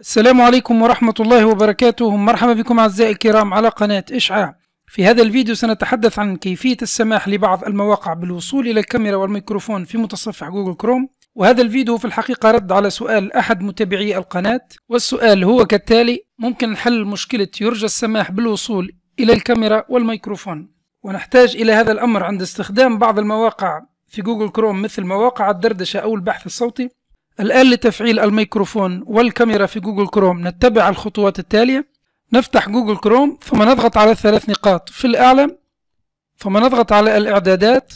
السلام عليكم ورحمة الله وبركاته مرحبا بكم أعزائي الكرام على قناة إشعاع في هذا الفيديو سنتحدث عن كيفية السماح لبعض المواقع بالوصول إلى الكاميرا والميكروفون في متصفح جوجل كروم وهذا الفيديو في الحقيقة رد على سؤال أحد متابعي القناة والسؤال هو كالتالي ممكن حل مشكلة يرجى السماح بالوصول إلى الكاميرا والميكروفون ونحتاج إلى هذا الأمر عند استخدام بعض المواقع في جوجل كروم مثل مواقع الدردشة أو البحث الصوتي الآن لتفعيل الميكروفون والكاميرا في جوجل كروم نتبع الخطوات التالية نفتح جوجل كروم ثم نضغط على الثلاث نقاط في الأعلى ثم نضغط على الإعدادات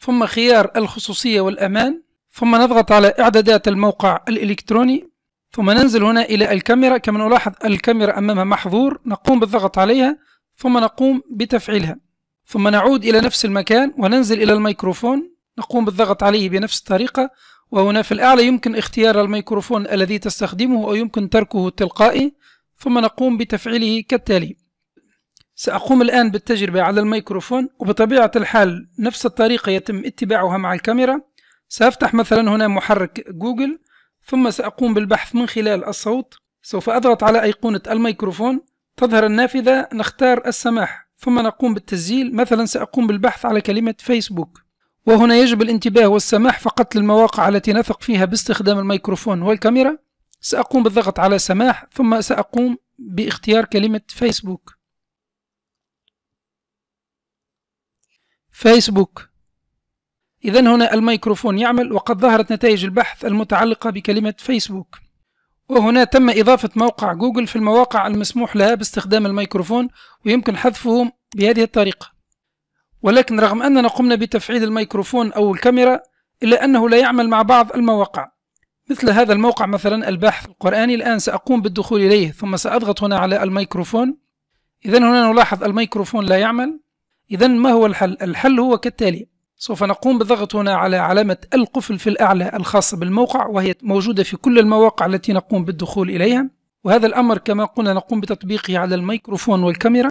ثم خيار الخصوصية والأمان ثم نضغط على إعدادات الموقع الإلكتروني ثم ننزل هنا إلى الكاميرا كما نلاحظ الكاميرا أمامها محظور نقوم بالضغط عليها ثم نقوم بتفعيلها ثم نعود إلى نفس المكان وننزل إلى الميكروفون نقوم بالضغط عليه بنفس الطريقة وهنا في الأعلى يمكن اختيار الميكروفون الذي تستخدمه أو يمكن تركه تلقائي ثم نقوم بتفعيله كالتالي سأقوم الآن بالتجربة على الميكروفون وبطبيعة الحال نفس الطريقة يتم اتباعها مع الكاميرا سأفتح مثلا هنا محرك جوجل ثم سأقوم بالبحث من خلال الصوت سوف أضغط على أيقونة الميكروفون تظهر النافذة نختار السماح ثم نقوم بالتسجيل مثلا سأقوم بالبحث على كلمة فيسبوك وهنا يجب الانتباه والسماح فقط للمواقع التي نثق فيها باستخدام الميكروفون والكاميرا سأقوم بالضغط على سماح ثم سأقوم باختيار كلمة فيسبوك فيسبوك إذا هنا الميكروفون يعمل وقد ظهرت نتائج البحث المتعلقة بكلمة فيسبوك وهنا تم إضافة موقع جوجل في المواقع المسموح لها باستخدام الميكروفون ويمكن حذفه بهذه الطريقة ولكن رغم أننا قمنا بتفعيل الميكروفون أو الكاميرا إلا أنه لا يعمل مع بعض المواقع مثل هذا الموقع مثلا الباحث القرآني الآن سأقوم بالدخول إليه ثم سأضغط هنا على الميكروفون إذا هنا نلاحظ الميكروفون لا يعمل إذا ما هو الحل؟ الحل هو كالتالي سوف نقوم بالضغط هنا على علامة القفل في الأعلى الخاصة بالموقع وهي موجودة في كل المواقع التي نقوم بالدخول إليها وهذا الأمر كما قلنا نقوم بتطبيقه على الميكروفون والكاميرا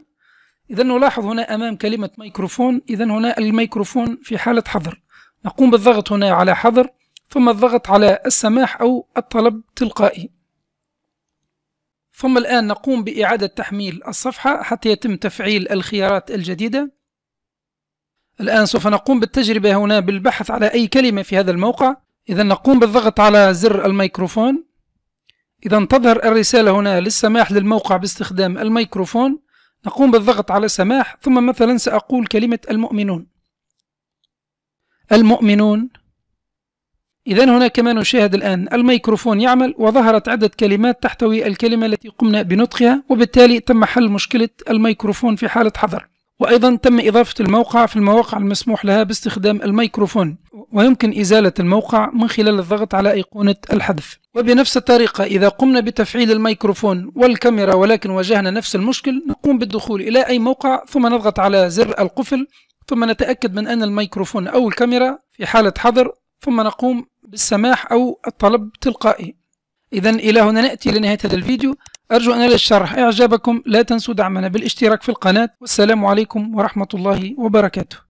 إذا نلاحظ هنا أمام كلمة ميكروفون إذا هنا الميكروفون في حالة حظر نقوم بالضغط هنا على حظر ثم الضغط على السماح أو الطلب تلقائي ثم الآن نقوم بإعادة تحميل الصفحة حتى يتم تفعيل الخيارات الجديدة الآن سوف نقوم بالتجربة هنا بالبحث على أي كلمة في هذا الموقع إذا نقوم بالضغط على زر الميكروفون إذا تظهر الرسالة هنا للسماح للموقع باستخدام الميكروفون نقوم بالضغط على سماح ثم مثلا سأقول كلمة المؤمنون المؤمنون إذا هنا كما نشاهد الآن الميكروفون يعمل وظهرت عدة كلمات تحتوي الكلمة التي قمنا بنطقها وبالتالي تم حل مشكلة الميكروفون في حالة حظر وأيضا تم إضافة الموقع في المواقع المسموح لها باستخدام الميكروفون ويمكن إزالة الموقع من خلال الضغط على أيقونة الحذف وبنفس الطريقة إذا قمنا بتفعيل الميكروفون والكاميرا ولكن واجهنا نفس المشكل نقوم بالدخول إلى أي موقع ثم نضغط على زر القفل ثم نتأكد من أن الميكروفون أو الكاميرا في حالة حظر ثم نقوم بالسماح أو الطلب تلقائي إذا إلى هنا نأتي لنهاية هذا الفيديو أرجو أن الشرح إعجابكم لا تنسوا دعمنا بالاشتراك في القناة والسلام عليكم ورحمة الله وبركاته